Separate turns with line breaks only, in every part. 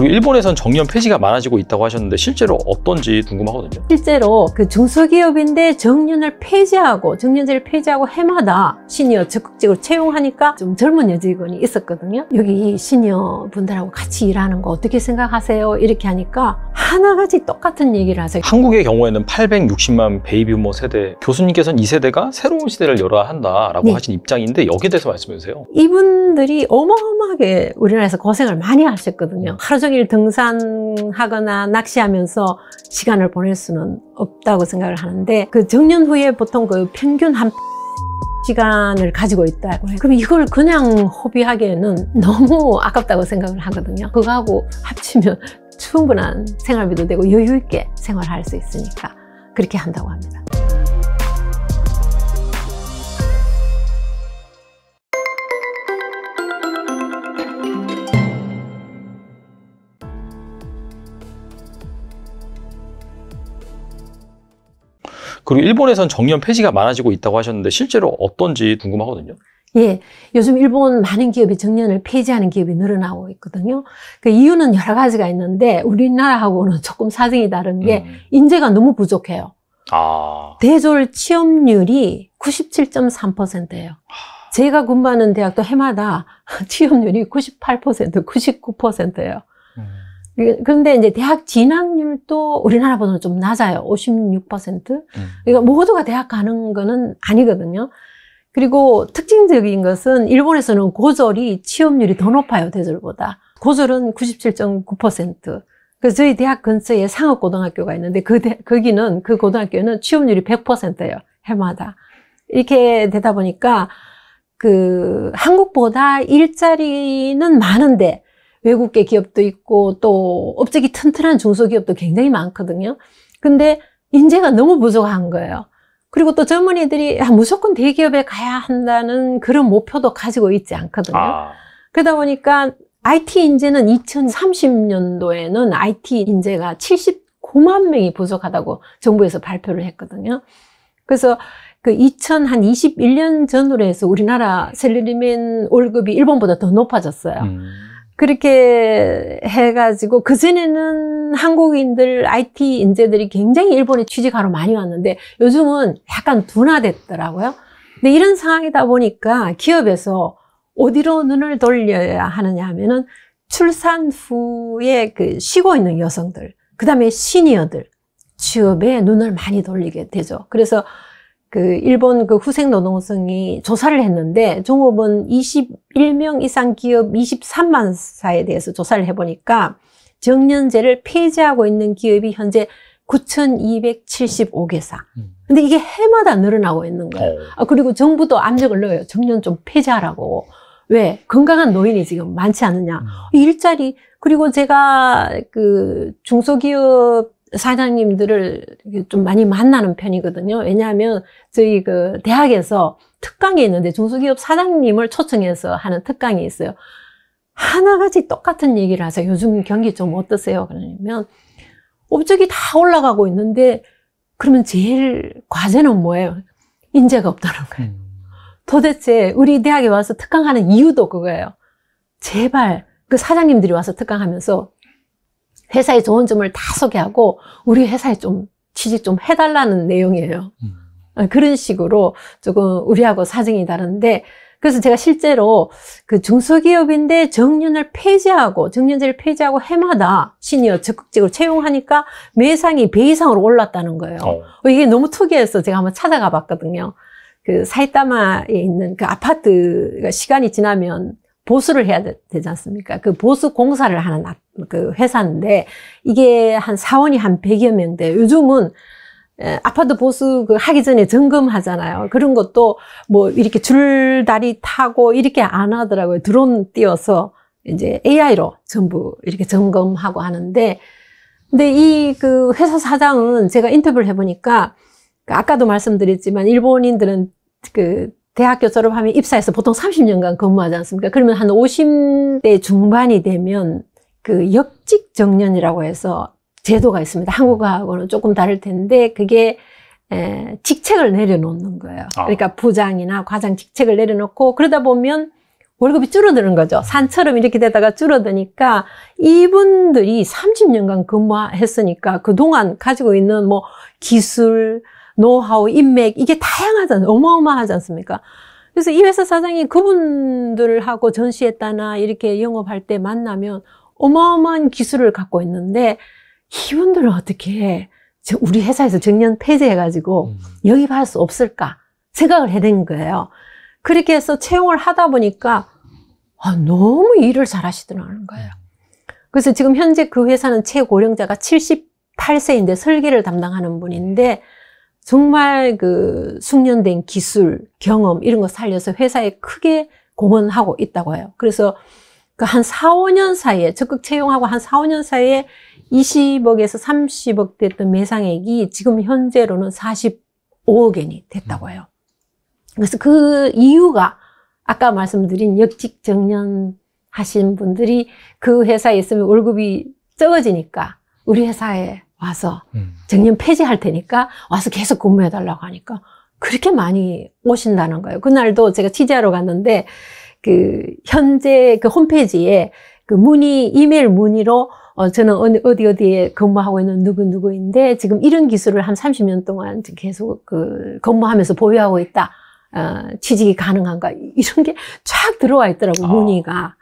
그리고 일본에선 정년 폐지가 많아지고 있다고 하셨는데 실제로 어떤지 궁금하거든요.
실제로 그 중소기업인데 정년을 폐지하고 정년제를 폐지하고 해마다 시니어 적극적으로 채용하니까 좀 젊은 여직원이 있었거든요. 여기 시니어 분들하고 같이 일하는 거 어떻게 생각하세요? 이렇게 하니까 하나같이 똑같은 얘기를 하세요.
한국의 경우에는 860만 베이비부머 세대 교수님께서는 이 세대가 새로운 시대를 열어야 한다라고 네. 하신 입장인데 여기에 대해서 말씀해 주세요.
이분들이 어마어마하게 우리나라에서 고생을 많이 하셨거든요. 음. 하루 종 종일 등산하거나 낚시하면서 시간을 보낼 수는 없다고 생각을 하는데 그 정년 후에 보통 그 평균 한 시간을 가지고 있다고 해요. 그럼 이걸 그냥 허비하기에는 너무 아깝다고 생각을 하거든요. 그거하고 합치면 충분한 생활비도 되고 여유 있게 생활할 수 있으니까 그렇게 한다고 합니다.
그리고 일본에선 정년 폐지가 많아지고 있다고 하셨는데 실제로 어떤지 궁금하거든요.
예, 요즘 일본 많은 기업이 정년을 폐지하는 기업이 늘어나고 있거든요. 그 이유는 여러 가지가 있는데 우리나라하고는 조금 사정이 다른 게 음. 인재가 너무 부족해요. 아. 대졸 취업률이 97.3%예요. 제가 근무하는 대학도 해마다 취업률이 98%, 99%예요. 그런데 이제 대학 진학률도 우리나라보다는 좀 낮아요. 56%. 음. 그러니까 모두가 대학 가는 거는 아니거든요. 그리고 특징적인 것은 일본에서는 고졸이 취업률이 더 높아요, 대졸보다. 고졸은 97.9%. 그 저희 대학 근처에 상업고등학교가 있는데 그 대, 거기는 그 고등학교는 취업률이 100%예요. 해마다. 이렇게 되다 보니까 그 한국보다 일자리는 많은데 외국계 기업도 있고 또 업적이 튼튼한 중소기업도 굉장히 많거든요. 근데 인재가 너무 부족한 거예요. 그리고 또 젊은이들이 아, 무조건 대기업에 가야 한다는 그런 목표도 가지고 있지 않거든요. 아. 그러다 보니까 IT 인재는 2030년도에는 IT 인재가 79만 명이 부족하다고 정부에서 발표를 했거든요. 그래서 그 2021년 전으로 해서 우리나라 셀러리맨 월급이 일본보다 더 높아졌어요. 음. 그렇게 해가지고 그전에는 한국인들 IT 인재들이 굉장히 일본에 취직하러 많이 왔는데 요즘은 약간 둔화됐더라고요. 근데 이런 상황이다 보니까 기업에서 어디로 눈을 돌려야 하느냐 하면은 출산 후에 그 쉬고 있는 여성들, 그 다음에 시니어들, 취업에 눈을 많이 돌리게 되죠. 그래서 그 일본 그 후생 노동성이 조사를 했는데 종업원 21명 이상 기업 23만 사에 대해서 조사를 해보니까 정년제를 폐지하고 있는 기업이 현재 9,275개사. 음. 근데 이게 해마다 늘어나고 있는 거예요. 어. 아, 그리고 정부도 압력을 넣어요. 정년 좀 폐지하라고. 왜? 건강한 노인이 지금 많지 않느냐. 음. 일자리, 그리고 제가 그 중소기업 사장님들을 좀 많이 만나는 편이거든요. 왜냐하면 저희 그 대학에서 특강이 있는데 중소기업 사장님을 초청해서 하는 특강이 있어요. 하나같이 똑같은 얘기를 하세요. 요즘 경기 좀 어떠세요? 그러면 업적이 다 올라가고 있는데 그러면 제일 과제는 뭐예요? 인재가 없다는 거예요. 음. 도대체 우리 대학에 와서 특강하는 이유도 그거예요. 제발 그 사장님들이 와서 특강하면서 회사의 좋은 점을 다 소개하고 우리 회사에 좀 취직 좀 해달라는 내용이에요. 음. 어, 그런 식으로 조금 우리하고 사정이 다른데 그래서 제가 실제로 그 중소기업인데 정년을 폐지하고 정년제를 폐지하고 해마다 시니어 적극적으로 채용하니까 매상이 배 이상으로 올랐다는 거예요. 어. 어 이게 너무 특이해서 제가 한번 찾아가 봤거든요. 그 사이타마에 있는 그 아파트 가 시간이 지나면 보수를 해야 되, 지 않습니까? 그 보수 공사를 하는 그 회사인데 이게 한 사원이 한 100여 명인데 요즘은 예, 아파트 보수 그 하기 전에 점검하잖아요. 그런 것도 뭐 이렇게 줄다리 타고 이렇게 안 하더라고요. 드론 띄워서 이제 AI로 전부 이렇게 점검하고 하는데 근데 이 그 회사 사장은 제가 인터뷰를 해보니까 그 아까도 말씀드렸지만 일본인들은 그 대학교 졸업하면 입사해서 보통 30년간 근무하지 않습니까? 그러면 한 50대 중반이 되면 그 역직 정년이라고 해서 제도가 있습니다. 한국하고는 조금 다를 텐데 그게 에, 직책을 내려놓는 거예요. 아. 그러니까 부장이나 과장 직책을 내려놓고 그러다 보면 월급이 줄어드는 거죠. 산처럼 이렇게 되다가 줄어드니까 이분들이 30년간 근무했으니까 그동안 가지고 있는 뭐 기술, 노하우, 인맥, 이게 다양하잖아요. 어마어마하지 않습니까? 그래서 이 회사 사장이 그분들하고 전시했다나 이렇게 영업할 때 만나면 어마어마한 기술을 갖고 있는데 이분들은 어떻게 우리 회사에서 정년 폐지해가지고 음. 영입할 수 없을까 생각을 해낸 거예요. 그렇게 해서 채용을 하다 보니까 아, 너무 일을 잘하시더라는 거예요. 음. 그래서 지금 현재 그 회사는 최고령자가 78세인데 설계를 담당하는 분인데 정말 그 숙련된 기술, 경험 이런 거 살려서 회사에 크게 공헌하고 있다고 해요. 그래서 그 한 4, 5년 사이에 적극 채용하고 한 4, 5년 사이에 20억에서 30억 됐던 매상액이 지금 현재로는 45억 엔이 됐다고 해요. 그래서 그 이유가 아까 말씀드린 역직 정년 하신 분들이 그 회사에 있으면 월급이 적어지니까 우리 회사에 와서 음. 정년 폐지할 테니까 와서 계속 근무해 달라고 하니까 그렇게 많이 오신다는 거예요. 그날도 제가 취재하러 갔는데 그 현재 그 홈페이지에 그 문의 이메일 문의로 어 저는 어디 어디에 근무하고 있는 누구 누구인데 지금 이런 기술을 한 30년 동안 계속 그 근무하면서 보유하고 있다. 어, 취직이 가능한가 이런 게 쫙 들어와 있더라고 아. 문의가.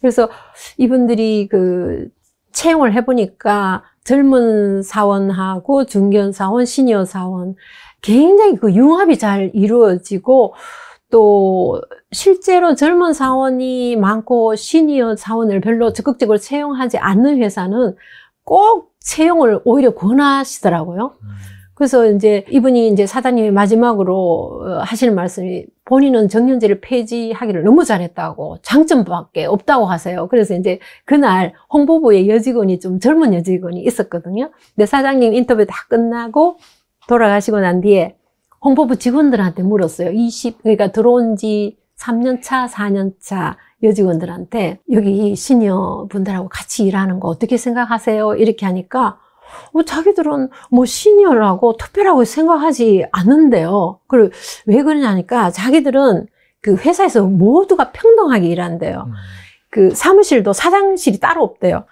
그래서 이분들이 그 채용을 해보니까 젊은 사원하고 중견 사원, 시니어 사원 굉장히 그 융합이 잘 이루어지고 또 실제로 젊은 사원이 많고 시니어 사원을 별로 적극적으로 채용하지 않는 회사는 꼭 채용을 오히려 권하시더라고요. 음. 그래서 이제 이분이 이제 사단님이 마지막으로 어, 하시는 말씀이 본인은 정년제를 폐지하기를 너무 잘했다고 장점밖에 없다고 하세요. 그래서 이제 그날 홍보부의 여직원이 좀 젊은 여직원이 있었거든요. 근데 사장님 인터뷰 다 끝나고 돌아가시고 난 뒤에 홍보부 직원들한테 물었어요. 20, 그러니까 들어온 지 3년 차, 4년 차 여직원들한테 여기 시니 분들하고 같이 일하는 거 어떻게 생각하세요? 이렇게 하니까 뭐 자기들은 뭐 시니어라고 특별하고 생각하지 않는데요. 그리고 왜 그러냐니까 자기들은 그 회사에서 모두가 평등하게 일한대요. 음. 그 사무실도 사장실이 따로 없대요.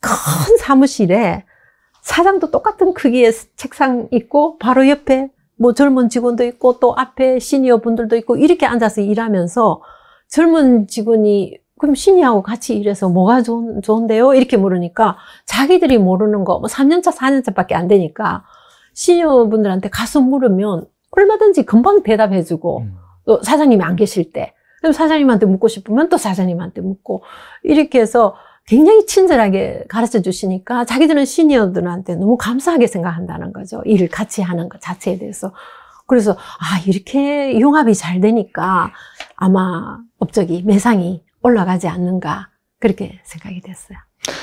큰 사무실에 사장도 똑같은 크기의 책상 있고 바로 옆에 뭐 젊은 직원도 있고 또 앞에 시니어 분들도 있고 이렇게 앉아서 일하면서 젊은 직원이 그럼 신이하고 같이 일해서 뭐가 좋은, 좋은데요? 이렇게 물으니까 자기들이 모르는 거, 뭐 3년차, 4년차밖에 안 되니까 시니어분들한테 가서 물으면 얼마든지 금방 대답해주고 음. 또 사장님이 안 계실 때 그럼 사장님한테 묻고 싶으면 또 사장님한테 묻고 이렇게 해서 굉장히 친절하게 가르쳐 주시니까 자기들은 시니어들한테 너무 감사하게 생각한다는 거죠. 일을 같이 하는 것 자체에 대해서. 그래서 아 이렇게 융합이 잘 되니까 아마 업적이 매상이 올라가지 않는가 그렇게 생각이 됐어요.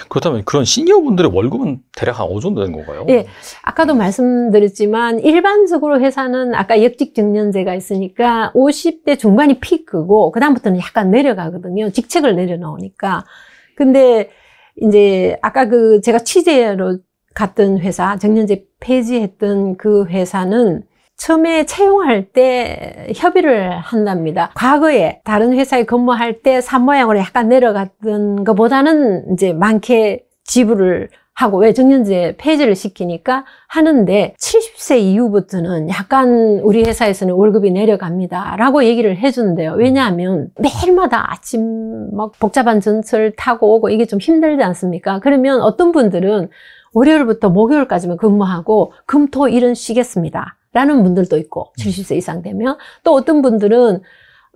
그렇다면 그런 시니어분들의 월급은 대략 한 어느 정도 되 건가요? 예.
아까도 말씀드렸지만 일반적으로 회사는 아까 역직 정년제가 있으니까 50대 중반이 피크고 그다음부터는 약간 내려가거든요. 직책을 내려놓으니까. 근데 이제 아까 그 제가 취재로 갔던 회사 정년제 폐지했던 그 회사는 처음에 채용할 때 협의를 한답니다. 과거에 다른 회사에 근무할 때 산모양으로 약간 내려갔던 것보다는 이제 많게 지불을 하고 왜 정년제 폐지를 시키니까 하는데 70세 이후부터는 약간 우리 회사에서는 월급이 내려갑니다 라고 얘기를 해준대요 왜냐하면 매일마다 아침 막 복잡한 전철 타고 오고 이게 좀 힘들지 않습니까 그러면 어떤 분들은 월요일부터 목요일까지만 근무하고 금토 일은 쉬겠습니다 라는 분들도 있고, 70세 음. 이상 되면. 또 어떤 분들은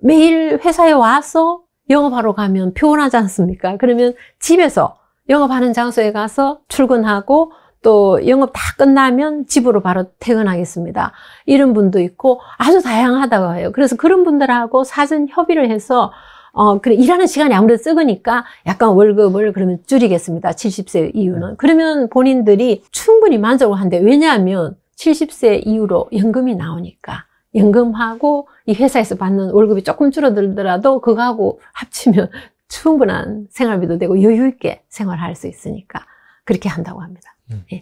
매일 회사에 와서 영업하러 가면 피곤하지 않습니까? 그러면 집에서 영업하는 장소에 가서 출근하고 또 영업 다 끝나면 집으로 바로 퇴근하겠습니다. 이런 분도 있고 아주 다양하다고 해요. 그래서 그런 분들하고 사전 협의를 해서 어, 그래, 일하는 시간이 아무래도 적으니까 약간 월급을 그러면 줄이겠습니다. 70세 이후는. 네. 그러면 본인들이 충분히 만족을 한대. 왜냐하면 70세 이후로 연금이 나오니까 연금하고 이 회사에서 받는 월급이 조금 줄어들더라도 그거하고 합치면 충분한 생활비도 되고 여유 있게 생활할 수 있으니까 그렇게 한다고 합니다. 음. 예.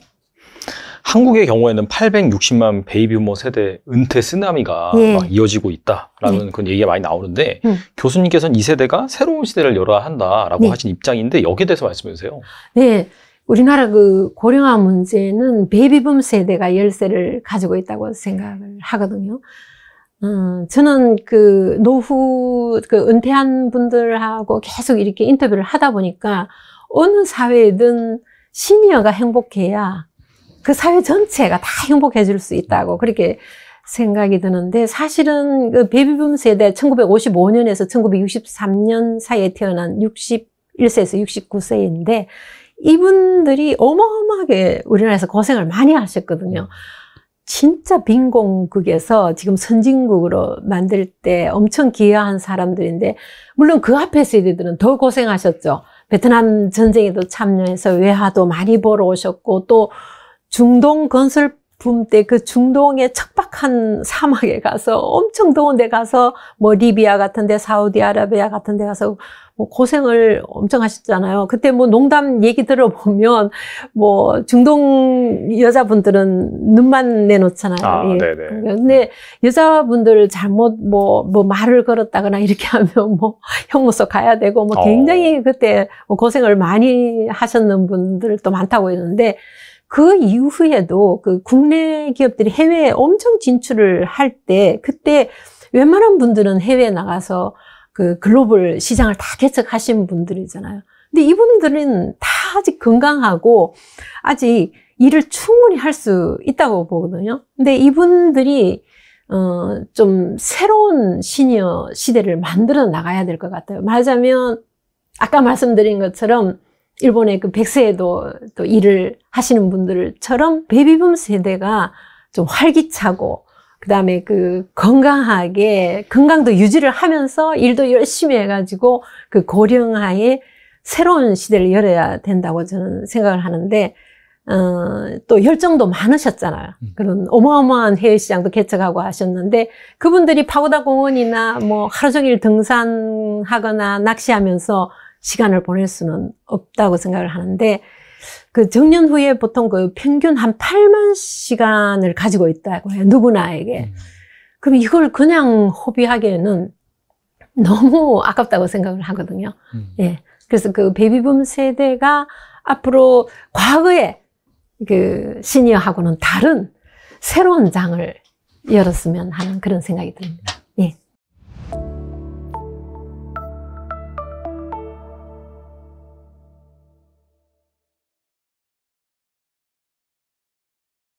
한국의 경우에는 860만 베이비부머 세대 은퇴 쓰나미가 예. 이어지고 있다라는 네. 그런 얘기가 많이 나오는데 음. 교수님께서는 이 세대가 새로운 시대를 열어야 한다라고 네. 하신 입장인데 여기에 대해서 말씀해 주세요.
네. 우리나라 그 고령화 문제는 베이비붐 세대가 열쇠를 가지고 있다고 생각을 하거든요. 음, 저는 그 노후 그 은퇴한 분들하고 계속 이렇게 인터뷰를 하다 보니까 어느 사회든 시니어가 행복해야 그 사회 전체가 다 행복해질 수 있다고 그렇게 생각이 드는데 사실은 그 베이비붐 세대 1955년에서 1963년 사이에 태어난 61세에서 69세인데 이분들이 어마어마하게 우리나라에서 고생을 많이 하셨거든요. 네. 진짜 빈공국에서 지금 선진국으로 만들 때 엄청 기여한 사람들인데 물론 그 앞에 세대들은 더 고생하셨죠. 베트남 전쟁에도 참여해서 외화도 많이 벌어 오셨고 또 중동 건설 붐때그 중동의 척박한 사막에 가서 엄청 더운 데 가서 뭐 리비아 같은 데 사우디아라비아 같은 데 가서 뭐 고생을 엄청 하셨잖아요. 그때 뭐 농담 얘기 들어보면 뭐 중동 여자분들은 눈만 내놓잖아요. 아, 예. 네네. 근데 여자분들 잘못 뭐, 뭐 말을 걸었다거나 이렇게 하면 뭐 형무소 가야 되고 뭐 어. 굉장히 어. 그때 뭐 고생을 많이 하셨는 분들도 많다고 했는데 그 이후에도 그 국내 기업들이 해외에 엄청 진출을 할 때 그때 웬만한 분들은 해외에 나가서 그 글로벌 시장을 다 개척하신 분들이잖아요. 근데 이분들은 다 아직 건강하고 아직 일을 충분히 할 수 있다고 보거든요. 근데 이분들이 어, 좀 새로운 시니어 시대를 만들어 나가야 될 것 같아요. 말하자면 아까 말씀드린 것처럼 일본의 그백세에도또 일을 하시는 분들처럼 베이비붐 세대가 좀 활기차고 그다음에 그 건강하게 건강도 유지를 하면서 일도 열심히 해가지고 그 고령화의 새로운 시대를 열어야 된다고 저는 생각을 하는데 어, 또 열정도 많으셨잖아요. 음. 그런 어마어마한 해외 시장도 개척하고 하셨는데 그분들이 파고다 공원이나 뭐 하루 종일 등산하거나 낚시하면서 시간을 보낼 수는 없다고 생각을 하는데 그 정년 후에 보통 그 평균 한 8만 시간을 가지고 있다고 해요. 누구나에게. 음. 그럼 이걸 그냥 허비하기에는 너무 아깝다고 생각을 하거든요. 음. 예. 그래서 그 베이비붐 세대가 앞으로 과거의 그 시니어하고는 다른 새로운 장을 열었으면 하는 그런 생각이 듭니다.